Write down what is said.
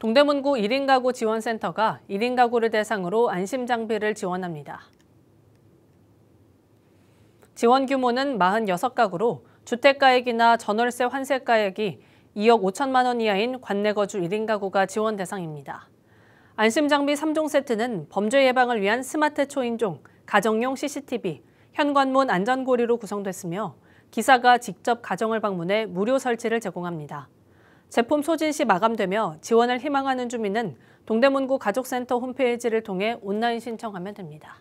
동대문구 1인 가구 지원센터가 1인 가구를 대상으로 안심 장비를 지원합니다. 지원 규모는 46가구로 주택가액이나 전월세 환세가액이 2억 5천만 원 이하인 관내 거주 1인 가구가 지원 대상입니다. 안심 장비 3종 세트는 범죄 예방을 위한 스마트 초인종, 가정용 CCTV, 현관문 안전고리로 구성됐으며 기사가 직접 가정을 방문해 무료 설치를 제공합니다. 제품 소진 시 마감되며 지원을 희망하는 주민은 동대문구 가족센터 홈페이지를 통해 온라인 신청하면 됩니다.